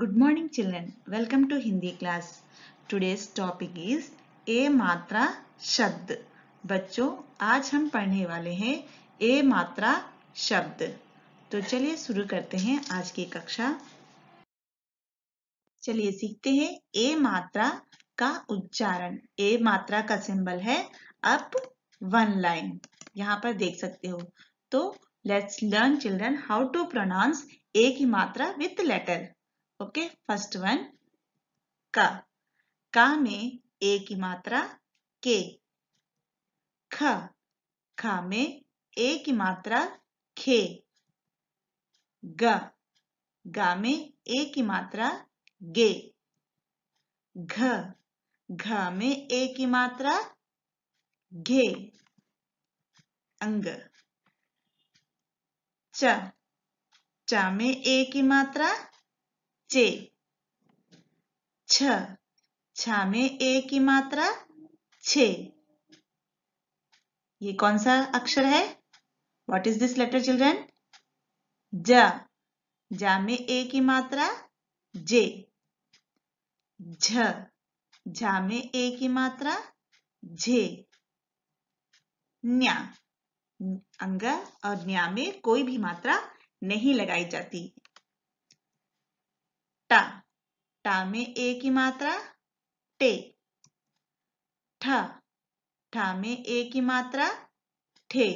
Good morning children. Welcome to Hindi class. Today's topic is ए मात्रा शब्द बच्चों आज हम पढ़ने वाले हैं ए मात्रा शब्द तो चलिए शुरू करते हैं आज की कक्षा चलिए सीखते हैं ए मात्रा का उच्चारण ए मात्रा का सिंबल है अप वन लाइन यहाँ पर देख सकते हो तो let's learn children how to pronounce ए की मात्रा with letter okay first one का का में ए की मात्रा के ख खा में ए की मात्रा खे ग गा में ए की मात्रा गे घ घ में ए की मात्रा घे अंग च च में ए की मात्रा चे छ छ में ए की मात्रा छे ये कौन सा अक्षर है what is this letter children ज जा में ए की मात्रा जे झ झा में ए की मात्रा झे न्या अंग और न्या में कोई भी मात्रा नहीं लगाई जाती टा में ए की मात्रा टे ठा ठा में ए की मात्रा ठे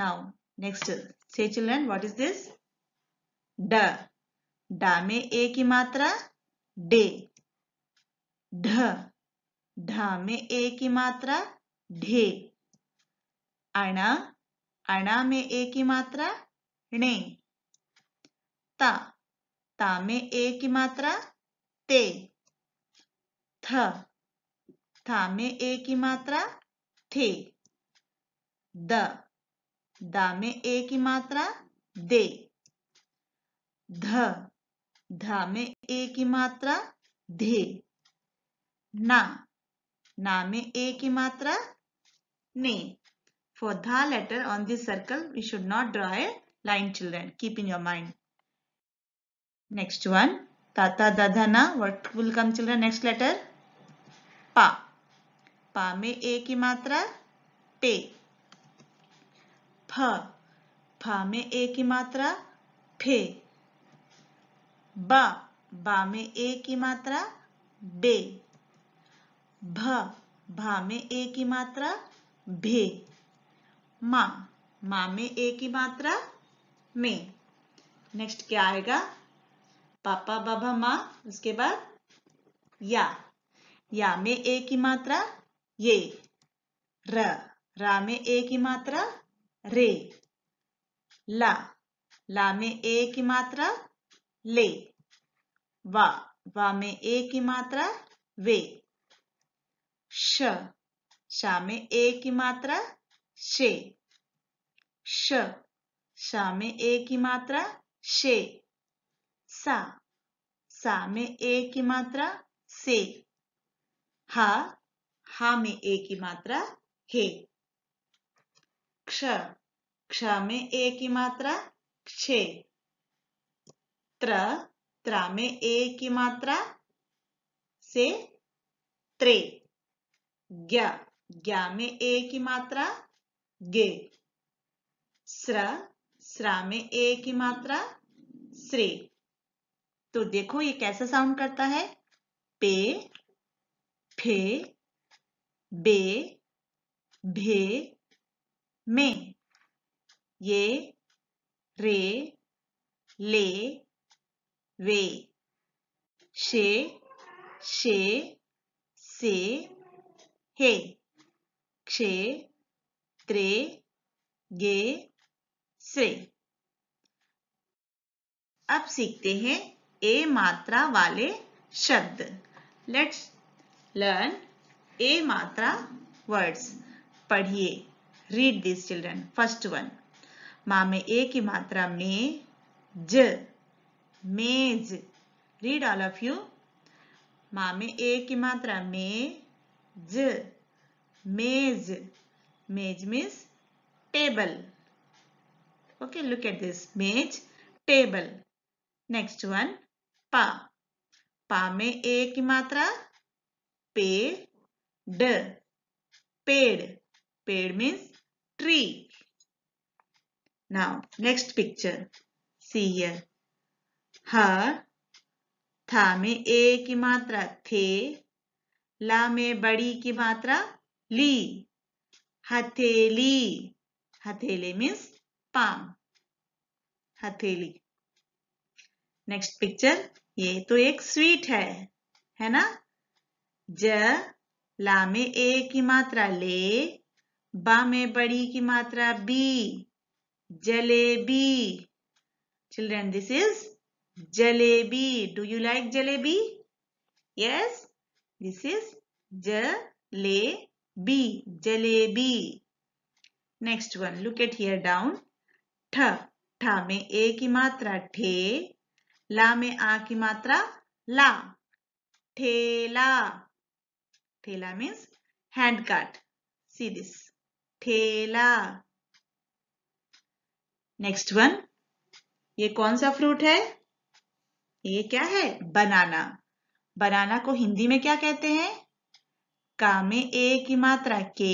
now next say children what is this ड डा में ए की मात्रा डे ढ ढा में ए की मात्रा ढे अणा अणा में ए की मात्रा ने ता तामे ए की मात्रा ते थ थामे ए की मात्रा थे द दामे ए की मात्रा दे ध में ए की मात्रा धे ना ना में ए की मात्रा ने फॉर ध letter on this circle we should not draw a line children keep in your mind Next one. Tata Dadhana. What will come children? Next letter. Pa. Pa में A की मात्रा पे. Ph. फा में ए की मात्रा फे बा बा में ए की मात्रा बे भ भा में ए की मात्रा भे माँ माँ में ए की मात्रा में नेक्स्ट क्या आएगा पापा बाबा माँ उसके बाद या या में ए की मात्रा ये र रा में ए की मात्रा रे ला ला में ए की मात्रा ले वा वा में ए की मात्रा वे श शा में ए की मात्रा शे श शा में ए की मात्रा शे सा सा में ए की मात्रा से हा हा में ए की मात्रा हे क्ष क्ष में ए की मात्रा क्षे त्र त्रा में ए की मात्रा से त्रे ग्या ग्या में ए की मात्रा गे स्र स्र में ए की मात्रा श्रे तो देखो ये कैसा साउंड करता है पे फे बे भे में ये रे ले वे शे शे से हे क्षे त्रे गे से अब सीखते हैं ए मात्रा वाले शब्द लेट्स लर्न ए मात्रा वर्ड्स पढ़िए read this children first one माँ में ए की मात्रा में ज मेज रीड ऑल ऑफ यू माँ में ए की मात्रा में ज मेज मेज means table okay look at this मेज टेबल नेक्स्ट वन पा पा में ए की मात्रा पे ड पेड़ पेड़ means tree now next picture see here था में ए की मात्रा थे ला में बड़ी की मात्रा ली हथेली हथेली मीन्स पाम हथेली नेक्स्ट पिक्चर ये तो एक स्वीट है है ना ज ला में ए की मात्रा ले बा में बड़ी की मात्रा बी jalebi children this is jalebi do you like jalebi yes this is ज ले बी jalebi next one look at here down ठ ठा में ए की मात्रा ठे ला में आ की मात्रा ला ठेला ठेला means hand cart see this thela next one ये कौन सा फ्रूट है ये क्या है बनाना बनाना को हिंदी में क्या कहते हैं का में ए की मात्रा के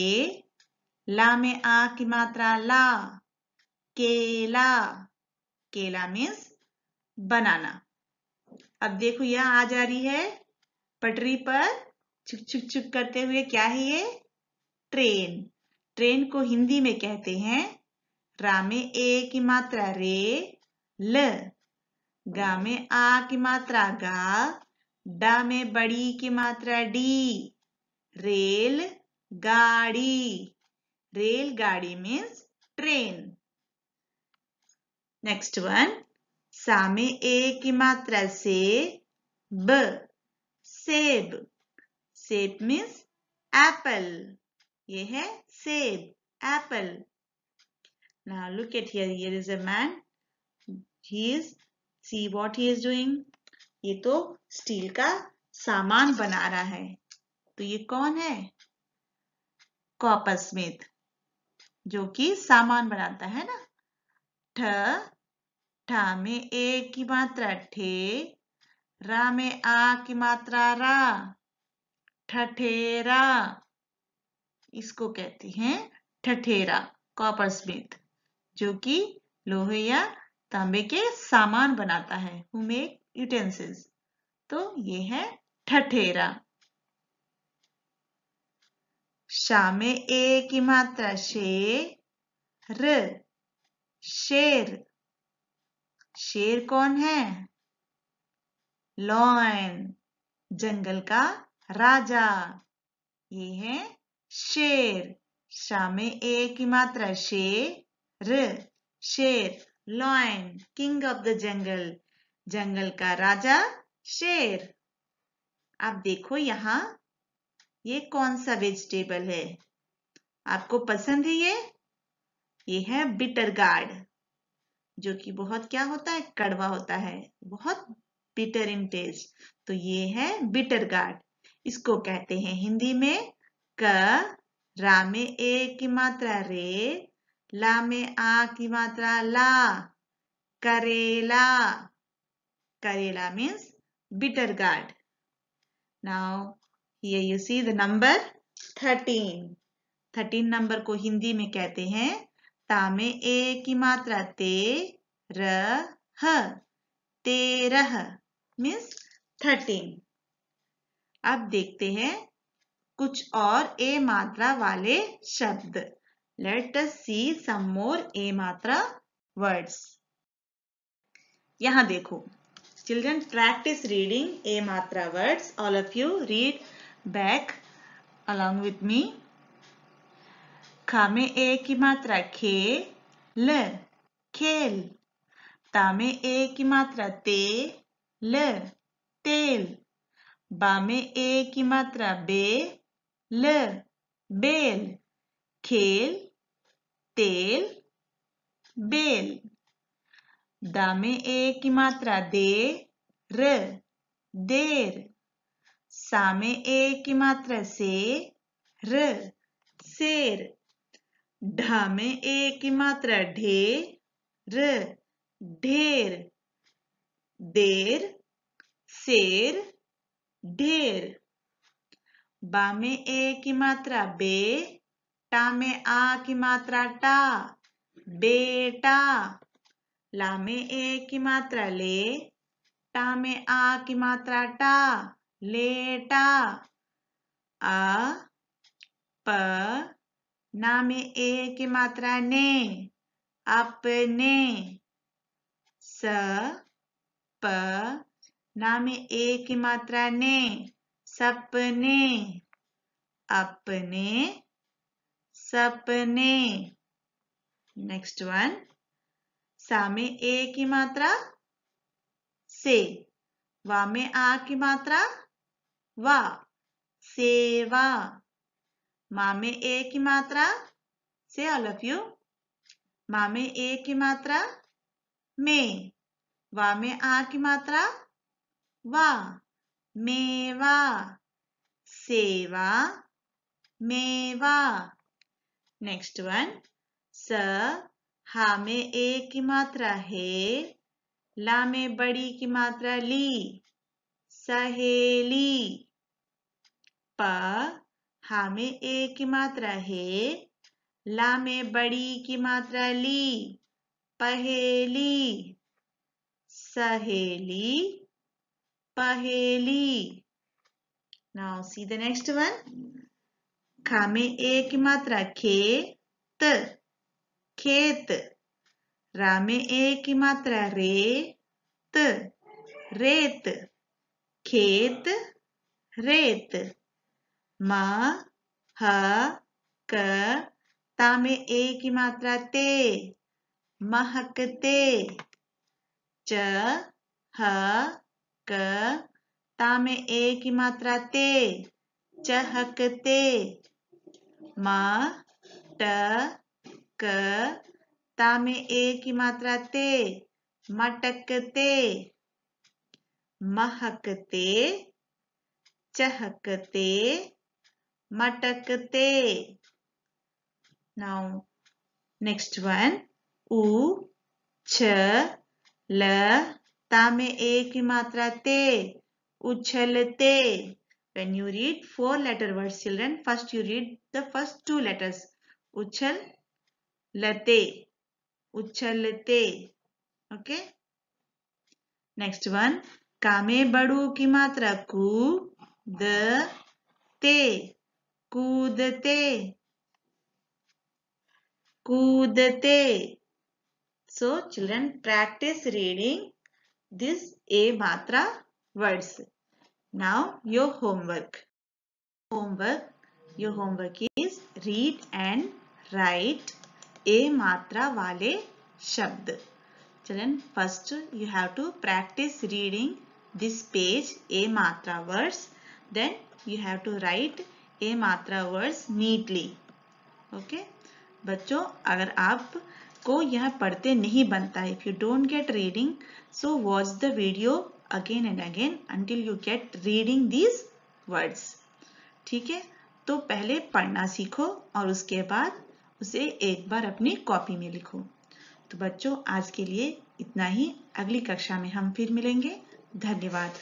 ला में आ की मात्रा ला केला केला मीन्स बनाना अब देखो यह आ जा रही है पटरी पर छुक छुक छुक करते हुए क्या है ये ट्रेन ट्रेन को हिंदी में कहते हैं रा में ए की मात्रा रे ल गा में आ की मात्रा गा डा में बड़ी की मात्रा डी रेल गाड़ी रेल गाड़ी मीन्स ट्रेन नेक्स्ट वन सामे ए की मात्रा से ब सेब सेब मीन्स एप्पल ये है सेब apple now look at here here is a man he is see what he is doing ये तो स्टील का सामान बना रहा है तो ये कौन है कॉपर स्मिथ जो कि सामान बनाता है ना ठ ठा में ए की मात्रा ठे रा में आ की मात्रा रा ठठेरा इसको कहते हैं ठठेरा कॉपर स्मिथ जो कि लोहे या तांबे के सामान बनाता है हु मेक यूटेंसिल्स तो ये है ठठेरा शा में ए की मात्रा शे र शेर शेर कौन है लॉयन जंगल का राजा ये है शेर शा में ए की मात्रा शेर शेर lion king of the jungle जंगल का राजा शेर आप देखो यहाँ ये कौन सा वेजिटेबल है आपको पसंद है ये ये है बिटर गार्ड जो कि बहुत क्या होता है कड़वा होता है बहुत बिटर इन टेस्ट तो ये है बिटर गार्ड इसको कहते हैं हिंदी में क रा में ए की मात्रा रे ला में आ की मात्रा ला करेला करेला मीन्स बिटर गार्ड नाउ ये you see the number thirteen thirteen number को हिंदी में कहते हैं में ए की मात्रा ते र ह तेरह मीन्स थर्टीन अब देखते हैं कुछ और ए मात्रा वाले शब्द लेट अस सी सम मोर ए मात्रा वर्ड्स यहां देखो चिल्ड्रन प्रैक्टिस रीडिंग ए मात्रा words all of you read back along with me ख में ए की मात्रा खे ल खेल ता में ए की मात्रा ते ल तेल बा में ए की मात्रा बे ल बेल खेल तेल बेल दा में ए की मात्रा दे र देर सा में ए की मात्रा से र शेर ढ में ए की मात्रा ढेर ढेर देर शेर ढेर बा में ए की मात्रा बे टा में आ की मात्रा टा बेटा ला में ए की मात्रा ले टा में आ की मात्रा टा लेटा आ प नाम ए की मात्रा ने अपने स प नाम ए की मात्रा ने सपने अपने सपने नेक्स्ट वन सा में ए की मात्रा से वामे आ की मात्रा वा सेवा मामे ए की मात्रा से ऑल ऑफ यू मामे ए की मात्रा में वा में आ की मात्रा वा मेवा सेवा मेवा नेक्स्ट वन स हा में ए की मात्रा है ला में बड़ी की मात्रा ली सहेली प हा में ए की मात्रा हे ला में बड़ी की मात्रा ली पहेली सहेली पहेली now see the next one खा में ए की मात्रा खेत खेत रा में ए की मात्रा रे रेत खेत रेत म ह क ता में ए की मात्रा ते महकते च ह क ता में ए की मात्रा ते चहकते म ट क ता में ए की मात्रा ते मटकते महकते चहकते मटकते now next one u छ ल ता में ए की मात्रा ते उछलते when you read four letter words children first you read the first two letters uchhal late uchalte okay next one kame badu ki matra ku the te कूदते कूदते so children practice reading this ए मात्रा words now your homework homework your homework is read and write ए मात्रा वाले शब्द children first you have to practice reading this page ए मात्रा words then you have to write ए मात्रा वर्ड्स नीटली ओके बच्चों अगर आप को यह पढ़ते नहीं बनता if you don't get reading so watch the video again and again until you get reading these words ठीक है तो पहले पढ़ना सीखो और उसके बाद उसे एक बार अपनी कॉपी में लिखो तो बच्चों आज के लिए इतना ही अगली कक्षा में हम फिर मिलेंगे धन्यवाद